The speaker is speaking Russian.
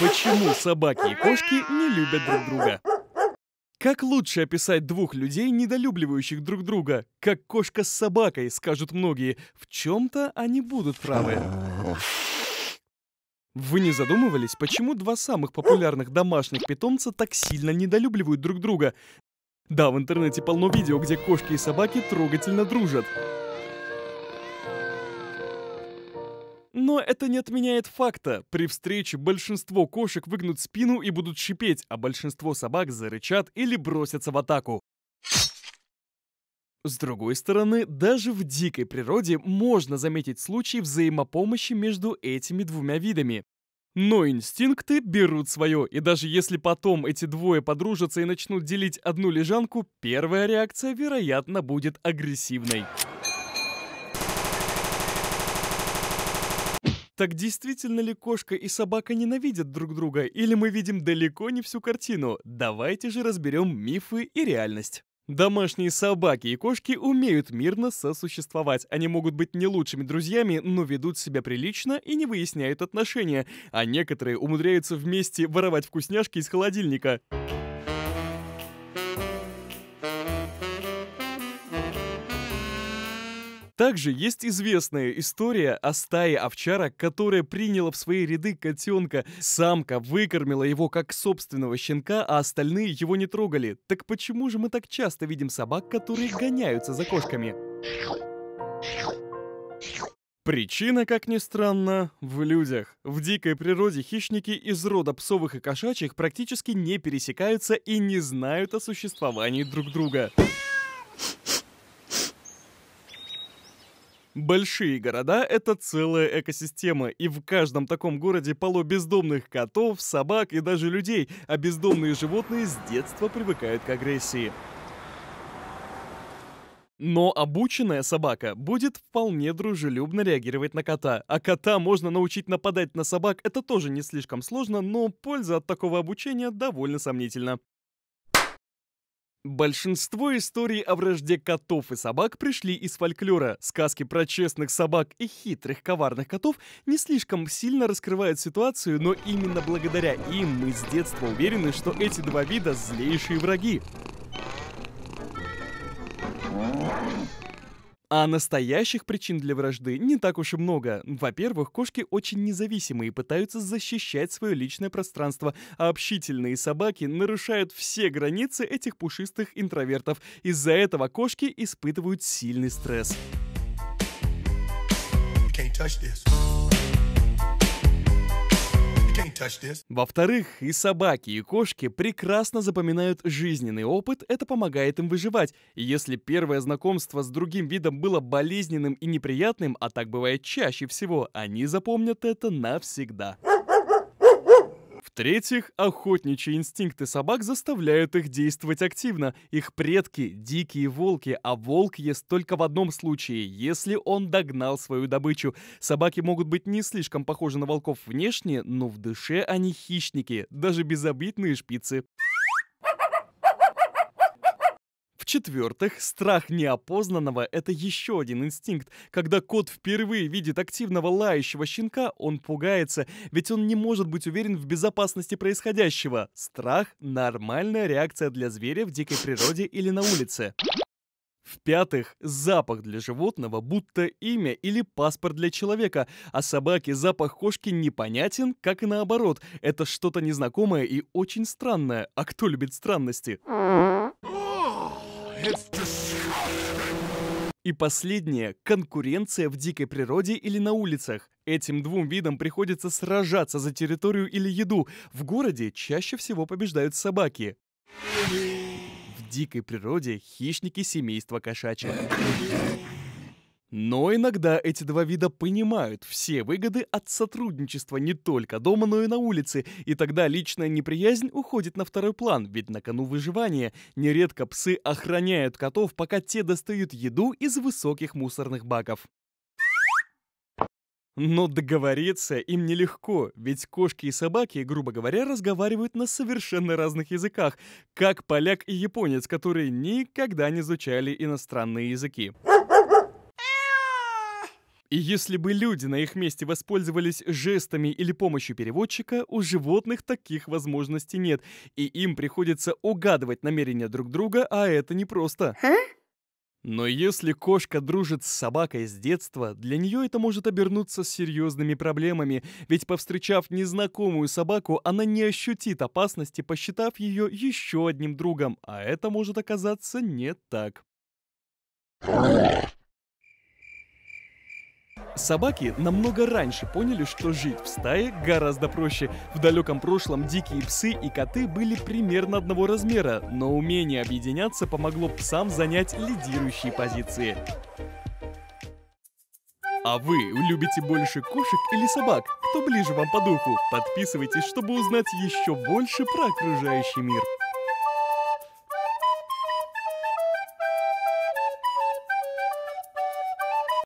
Почему собаки и кошки не любят друг друга? Как лучше описать двух людей, недолюбливающих друг друга? Как кошка с собакой, скажут многие. В чем-то они будут правы. Вы не задумывались, почему два самых популярных домашних питомца так сильно недолюбливают друг друга? Да, в интернете полно видео, где кошки и собаки трогательно дружат. Но это не отменяет факта. При встрече большинство кошек выгнут спину и будут шипеть, а большинство собак зарычат или бросятся в атаку. С другой стороны, даже в дикой природе можно заметить случаи взаимопомощи между этими двумя видами. Но инстинкты берут свое, и даже если потом эти двое подружатся и начнут делить одну лежанку, первая реакция, вероятно, будет агрессивной. Так действительно ли кошка и собака ненавидят друг друга, или мы видим далеко не всю картину? Давайте же разберем мифы и реальность. Домашние собаки и кошки умеют мирно сосуществовать. Они могут быть не лучшими друзьями, но ведут себя прилично и не выясняют отношения. А некоторые умудряются вместе воровать вкусняшки из холодильника. Также есть известная история о стае овчарок, которая приняла в свои ряды котенка. Самка выкормила его как собственного щенка, а остальные его не трогали. Так почему же мы так часто видим собак, которые гоняются за кошками? Причина, как ни странно, в людях. В дикой природе хищники из рода псовых и кошачьих практически не пересекаются и не знают о существовании друг друга. Большие города — это целая экосистема, и в каждом таком городе полно бездомных котов, собак и даже людей, а бездомные животные с детства привыкают к агрессии. Но обученная собака будет вполне дружелюбно реагировать на кота. А кота можно научить нападать на собак, это тоже не слишком сложно, но польза от такого обучения довольно сомнительна. Большинство историй о вражде котов и собак пришли из фольклора. Сказки про честных собак и хитрых коварных котов не слишком сильно раскрывают ситуацию, но именно благодаря им мы с детства уверены, что эти два вида злейшие враги. А настоящих причин для вражды не так уж и много. Во-первых, кошки очень независимые и пытаются защищать свое личное пространство, а общительные собаки нарушают все границы этих пушистых интровертов. Из-за этого кошки испытывают сильный стресс. You can't touch this. Во-вторых, и собаки, и кошки прекрасно запоминают жизненный опыт, это помогает им выживать. И если первое знакомство с другим видом было болезненным и неприятным, а так бывает чаще всего, они запомнят это навсегда. В-третьих, охотничьи инстинкты собак заставляют их действовать активно. Их предки – дикие волки, а волк ест только в одном случае, если он догнал свою добычу. Собаки могут быть не слишком похожи на волков внешне, но в душе они хищники, даже безобидные шпицы. В-четвертых, страх неопознанного – это еще один инстинкт. Когда кот впервые видит активного лающего щенка, он пугается, ведь он не может быть уверен в безопасности происходящего. Страх – нормальная реакция для зверя в дикой природе или на улице. В-пятых, запах для животного будто имя или паспорт для человека, а собаке запах кошки непонятен, как и наоборот. Это что-то незнакомое и очень странное. А кто любит странности? И последнее – конкуренция в дикой природе или на улицах. Этим двум видам приходится сражаться за территорию или еду. В городе чаще всего побеждают собаки. В дикой природе – хищники семейства кошачьих. Но иногда эти два вида понимают все выгоды от сотрудничества не только дома, но и на улице, и тогда личная неприязнь уходит на второй план, ведь на кону выживания нередко псы охраняют котов, пока те достают еду из высоких мусорных баков. Но договориться им нелегко, ведь кошки и собаки, грубо говоря, разговаривают на совершенно разных языках, как поляк и японец, которые никогда не изучали иностранные языки. И если бы люди на их месте воспользовались жестами или помощью переводчика, у животных таких возможностей нет, и им приходится угадывать намерения друг друга, а это непросто. А? Но если кошка дружит с собакой с детства, для нее это может обернуться серьезными проблемами, ведь повстречав незнакомую собаку, она не ощутит опасности, посчитав ее еще одним другом, а это может оказаться не так. Собаки намного раньше поняли, что жить в стае гораздо проще. В далеком прошлом дикие псы и коты были примерно одного размера, но умение объединяться помогло псам занять лидирующие позиции. А вы любите больше кошек или собак? Кто ближе вам по духу? Подписывайтесь, чтобы узнать еще больше про окружающий мир.